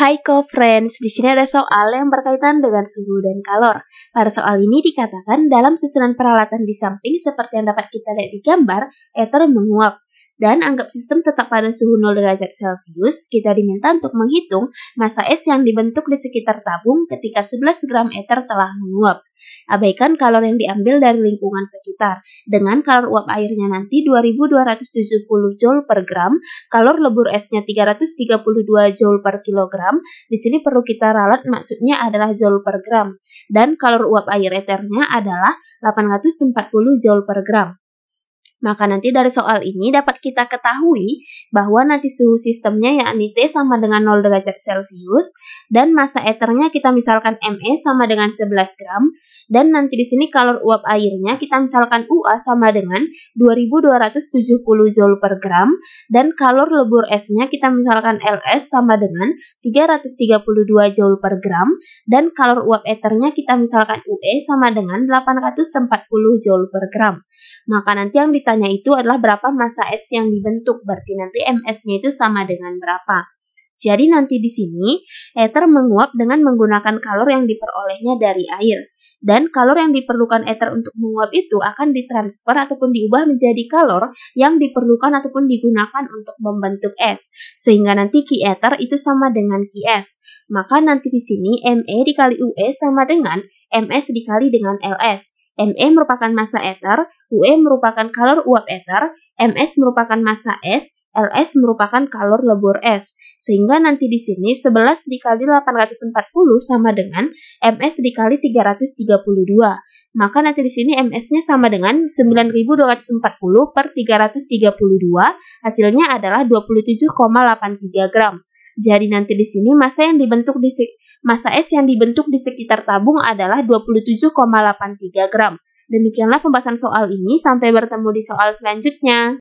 Hai co-friends, di sini ada soal yang berkaitan dengan suhu dan kalor. Pada soal ini dikatakan dalam susunan peralatan di samping seperti yang dapat kita lihat di gambar, eter menguap. Dan anggap sistem tetap pada suhu 0 derajat Celcius, kita diminta untuk menghitung massa es yang dibentuk di sekitar tabung ketika 11 gram eter telah menguap. Abaikan kalor yang diambil dari lingkungan sekitar. Dengan kalor uap airnya nanti 2270 joule per gram, kalor lebur esnya 332 joule per kilogram. Di sini perlu kita ralat maksudnya adalah joule per gram. Dan kalor uap air eternya adalah 840 joule per gram. Maka nanti dari soal ini dapat kita ketahui bahwa nanti suhu sistemnya yakni T sama dengan 0 derajat Celcius dan massa eternya kita misalkan ME sama dengan 11 gram dan nanti di sini kalor uap airnya kita misalkan UA sama dengan 2270 Joule per gram dan kalor lebur esnya kita misalkan LS sama dengan 332 Joule per gram dan kalor uap eternya kita misalkan UE sama dengan 840 Joule per gram. Maka nanti yang ditanya itu adalah berapa masa es yang dibentuk. Berarti nanti MS-nya itu sama dengan berapa. Jadi nanti di sini, ether menguap dengan menggunakan kalor yang diperolehnya dari air. Dan kalor yang diperlukan ether untuk menguap itu akan ditransfer ataupun diubah menjadi kalor yang diperlukan ataupun digunakan untuk membentuk es. Sehingga nanti Ki ether itu sama dengan Ki es. Maka nanti di sini ME dikali UE sama dengan MS dikali dengan LS. ME merupakan massa ether, UE merupakan kalor uap ether, MS merupakan massa S, LS merupakan kalor lebur S. Sehingga nanti di sini 11 dikali 840 sama dengan MS dikali 332. Maka nanti di sini MS-nya sama dengan 9240 per 332, hasilnya adalah 27,83 gram. Jadi nanti di sini masa yang dibentuk di masa es yang dibentuk di sekitar tabung adalah 27,83 gram. Demikianlah pembahasan soal ini, sampai bertemu di soal selanjutnya.